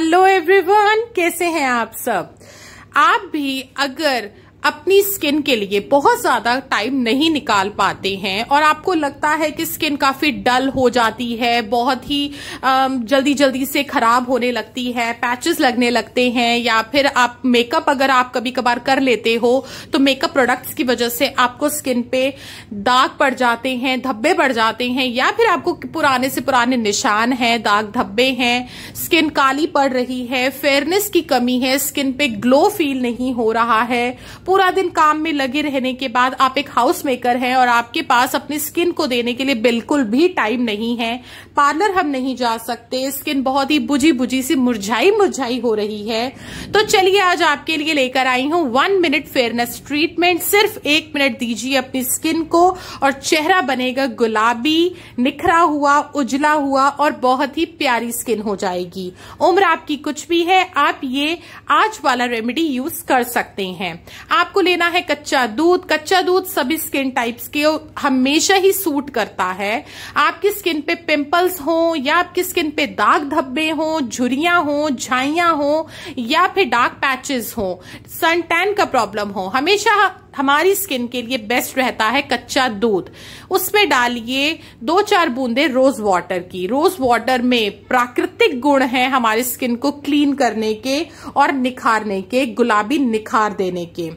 hello everyone कैसे हैं आप सब आप भी अगर अपनी स्किन के लिए बहुत ज्यादा टाइम नहीं निकाल पाते हैं और आपको लगता है कि स्किन काफी डल हो जाती है बहुत ही जल्दी जल्दी से खराब होने लगती है पैचेस लगने लगते हैं या फिर आप मेकअप अगर आप कभी कभार कर लेते हो तो मेकअप प्रोडक्ट्स की वजह से आपको स्किन पे दाग पड़ जाते हैं धब्बे पड़ जाते हैं या फिर आपको पुराने से पुराने निशान हैं दाग धब्बे हैं स्किन काली पड़ रही है फेयरनेस की कमी है स्किन पे ग्लो फील नहीं हो रहा है पूरा दिन काम में लगे रहने के बाद आप एक हाउस मेकर हैं और आपके पास अपनी स्किन को देने के लिए बिल्कुल भी टाइम नहीं है पार्लर हम नहीं जा सकते स्किन बहुत ही बुझी बुझी सी मुरझाई मुरझाई हो रही है तो चलिए आज आपके लिए लेकर आई हूँ वन मिनट फेयरनेस ट्रीटमेंट सिर्फ एक मिनट दीजिए अपनी स्किन को और चेहरा बनेगा गुलाबी निखरा हुआ उजला हुआ और बहुत ही प्यारी स्किन हो जाएगी उम्र आपकी कुछ भी है आप ये आज वाला रेमेडी यूज कर सकते हैं आपको लेना है कच्चा दूध कच्चा दूध सभी स्किन टाइप्स के हमेशा ही सूट करता है आपकी स्किन पे पिंपल पिंपल्स हो या आपकी स्किन पे दाग धब्बे हो झुरियां हो झाइया हो या फिर डार्क पैचेस हो सन टैन का प्रॉब्लम हो हमेशा हमारी स्किन के लिए बेस्ट रहता है कच्चा दूध उसमें डालिए दो चार बूंदे रोज वाटर की रोज वाटर में प्राकृतिक गुण है हमारी स्किन को क्लीन करने के और निखारने के गुलाबी निखार देने के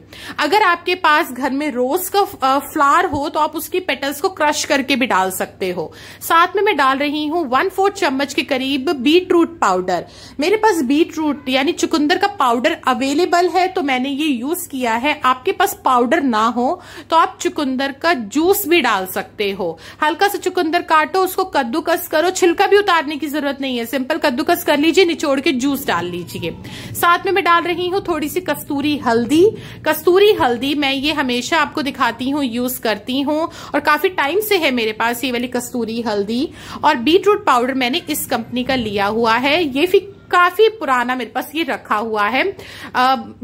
अगर आपके पास घर में रोज का फ्लावर हो तो आप उसकी पेटल्स को क्रश करके भी डाल सकते हो साथ में मैं डाल रही हूं वन फोर्थ चम्मच के करीब बीट रूट पाउडर मेरे पास बीट रूट यानी चुकंदर का पाउडर अवेलेबल है तो मैंने ये यूज किया है आपके पास पाउडर पाउडर ना हो तो आप चुकंदर का जूस भी डाल सकते हो हल्का सा चुकंदर काटो उसको कद्दूकस करो छिलका भी उतारने की जरूरत नहीं है सिंपल कद्दूकस कर लीजिए निचोड़ के जूस डाल लीजिए साथ में मैं डाल रही हूँ थोड़ी सी कस्तूरी हल्दी कस्तूरी हल्दी मैं ये हमेशा आपको दिखाती हूँ यूज करती हूँ और काफी टाइम से है मेरे पास ये वाली कस्तूरी हल्दी और बीट रूट पाउडर मैंने इस कंपनी का लिया हुआ है ये फिर काफी पुराना मेरे पास ये रखा हुआ है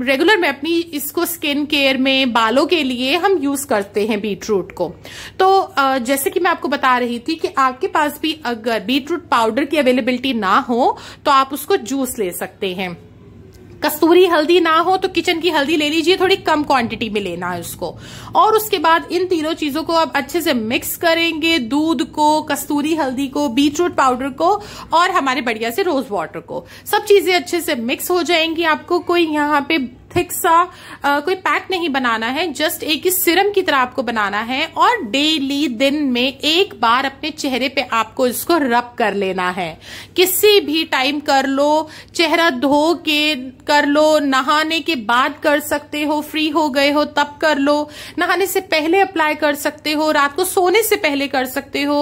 रेगुलर मैं अपनी इसको स्किन केयर में बालों के लिए हम यूज करते हैं बीटरूट को तो जैसे कि मैं आपको बता रही थी कि आपके पास भी अगर बीटरूट पाउडर की अवेलेबिलिटी ना हो तो आप उसको जूस ले सकते हैं कस्तूरी हल्दी ना हो तो किचन की हल्दी ले लीजिए थोड़ी कम क्वांटिटी में लेना है उसको और उसके बाद इन तीनों चीजों को आप अच्छे से मिक्स करेंगे दूध को कस्तूरी हल्दी को बीटरूट पाउडर को और हमारे बढ़िया से रोज वाटर को सब चीजें अच्छे से मिक्स हो जाएंगी आपको कोई यहाँ पे थिक सा आ, कोई पैक नहीं बनाना है जस्ट एक ही सिरम की तरह आपको बनाना है और डेली दिन में एक बार अपने चेहरे पे आपको इसको रब कर लेना है किसी भी टाइम कर लो चेहरा धो के कर लो नहाने के बाद कर सकते हो फ्री हो गए हो तब कर लो नहाने से पहले अप्लाई कर सकते हो रात को सोने से पहले कर सकते हो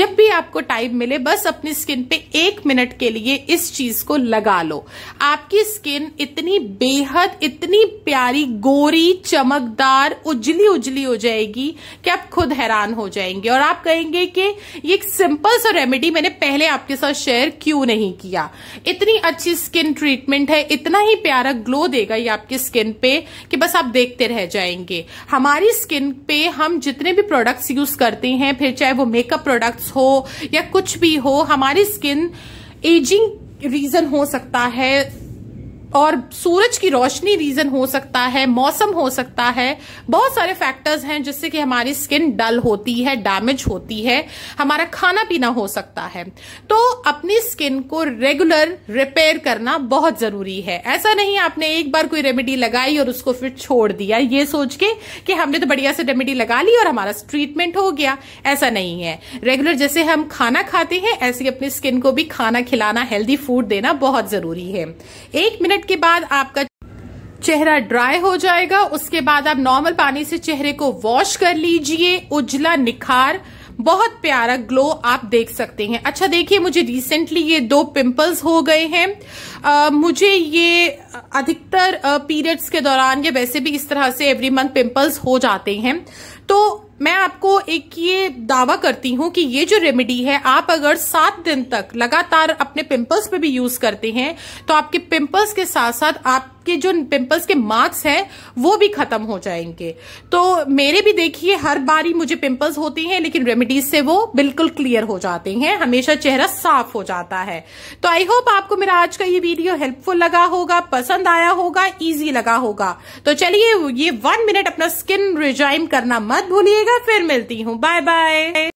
जब भी आपको टाइम मिले बस अपनी स्किन पे एक मिनट के लिए इस चीज को लगा लो आपकी स्किन इतनी बेहद इतनी प्यारी गोरी चमकदार उजली उजली हो जाएगी कि आप खुद हैरान हो जाएंगे और आप कहेंगे कि ये एक सिंपल सा रेमेडी मैंने पहले आपके साथ शेयर क्यों नहीं किया इतनी अच्छी स्किन ट्रीटमेंट है इतना ही प्यारा ग्लो देगा ये आपकी स्किन पे कि बस आप देखते रह जाएंगे हमारी स्किन पे हम जितने भी प्रोडक्ट्स यूज करते हैं फिर चाहे वो मेकअप प्रोडक्ट्स हो या कुछ भी हो हमारी स्किन एजिंग रीजन हो सकता है और सूरज की रोशनी रीजन हो सकता है मौसम हो सकता है बहुत सारे फैक्टर्स हैं जिससे कि हमारी स्किन डल होती है डैमेज होती है हमारा खाना पीना हो सकता है तो अपनी स्किन को रेगुलर रिपेयर करना बहुत जरूरी है ऐसा नहीं आपने एक बार कोई रेमेडी लगाई और उसको फिर छोड़ दिया ये सोच के कि हमने तो बढ़िया से रेमेडी लगा ली और हमारा ट्रीटमेंट हो गया ऐसा नहीं है रेगुलर जैसे हम खाना खाते हैं ऐसे अपनी स्किन को भी खाना खिलाना हेल्दी फूड देना बहुत जरूरी है एक मिनट मिनट के बाद आपका चेहरा ड्राई हो जाएगा उसके बाद आप नॉर्मल पानी से चेहरे को वॉश कर लीजिए उजला निखार बहुत प्यारा ग्लो आप देख सकते हैं अच्छा देखिए मुझे रिसेंटली ये दो पिंपल्स हो गए हैं आ, मुझे ये अधिकतर पीरियड्स के दौरान या वैसे भी इस तरह से एवरी मंथ पिंपल्स हो जाते हैं तो मैं आपको एक ये दावा करती हूँ कि ये जो रेमेडी है आप अगर सात दिन तक लगातार अपने पिंपल्स पे भी यूज करते हैं तो आपके पिंपल्स के साथ साथ आपके जो पिंपल्स के मार्क्स हैं वो भी खत्म हो जाएंगे तो मेरे भी देखिए हर बार ही मुझे पिंपल्स होते हैं लेकिन रेमेडीज से वो बिल्कुल क्लियर हो जाते हैं हमेशा चेहरा साफ हो जाता है तो आई होप आपको मेरा आज का ये वीडियो हेल्पफुल लगा होगा पसंद आया होगा ईजी लगा होगा तो चलिए ये वन मिनट अपना स्किन रिजाइन करना मत भूलिएगा रहिएगा फिर मिलती हूँ बाय बाय